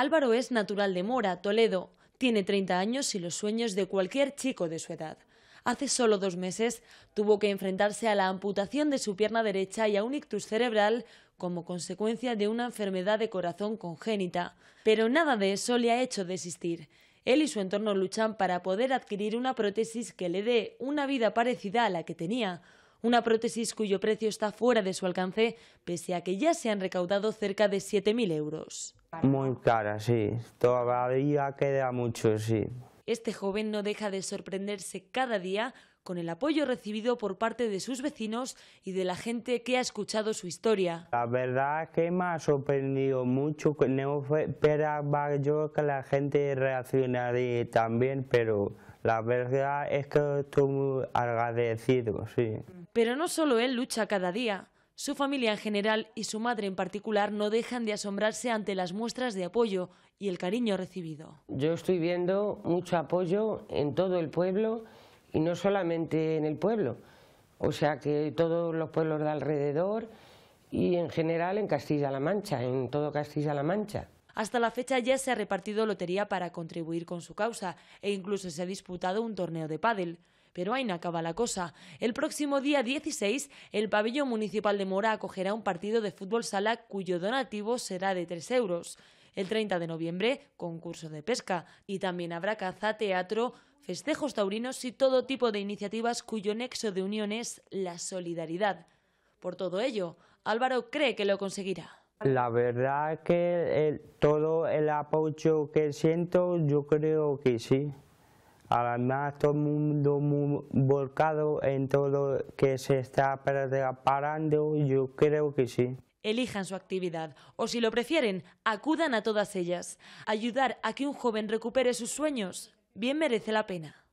Álvaro es natural de Mora, Toledo. Tiene 30 años y los sueños de cualquier chico de su edad. Hace solo dos meses tuvo que enfrentarse a la amputación de su pierna derecha y a un ictus cerebral como consecuencia de una enfermedad de corazón congénita. Pero nada de eso le ha hecho desistir. Él y su entorno luchan para poder adquirir una prótesis que le dé una vida parecida a la que tenía, una prótesis cuyo precio está fuera de su alcance, pese a que ya se han recaudado cerca de 7.000 euros. Muy cara, sí. Todavía queda mucho, sí. Este joven no deja de sorprenderse cada día con el apoyo recibido por parte de sus vecinos y de la gente que ha escuchado su historia. La verdad es que me ha sorprendido mucho, no esperaba yo que la gente tan también, pero la verdad es que estoy muy agradecido, sí. Pero no solo él lucha cada día. Su familia en general y su madre en particular no dejan de asombrarse ante las muestras de apoyo y el cariño recibido. Yo estoy viendo mucho apoyo en todo el pueblo y no solamente en el pueblo, o sea que todos los pueblos de alrededor y en general en Castilla-La Mancha, en todo Castilla-La Mancha. Hasta la fecha ya se ha repartido lotería para contribuir con su causa e incluso se ha disputado un torneo de pádel. Pero ahí no acaba la cosa. El próximo día 16, el pabellón municipal de Mora acogerá un partido de fútbol sala cuyo donativo será de 3 euros. El 30 de noviembre, concurso de pesca. Y también habrá caza, teatro, festejos taurinos y todo tipo de iniciativas cuyo nexo de unión es la solidaridad. Por todo ello, Álvaro cree que lo conseguirá. La verdad que eh, todo el apoyo que siento, yo creo que sí. Además, todo el mundo muy volcado en todo lo que se está preparando, yo creo que sí elijan su actividad o si lo prefieren, acudan a todas ellas. Ayudar a que un joven recupere sus sueños bien merece la pena.